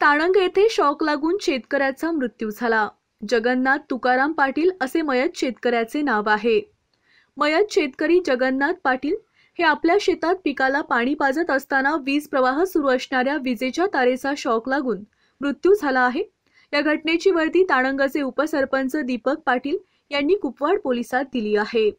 ताणंग येथे शॉक लागून शेतकऱ्याचा मृत्यू झाला जगन्नाथ तुकाराम पाटील असे मयत शेतकऱ्याचे नाव आहे मयत शेतकरी जगन्नाथ पाटील हे आपल्या शेतात पिकाला पाणी पाजत असताना वीज प्रवाह सुरू असणाऱ्या विजेच्या तारेचा शॉक लागून मृत्यू झाला आहे या घटनेची वर्ती ताणंगाचे उपसरपंच दीपक पाटील यांनी कुपवाड पोलिसात दिली आहे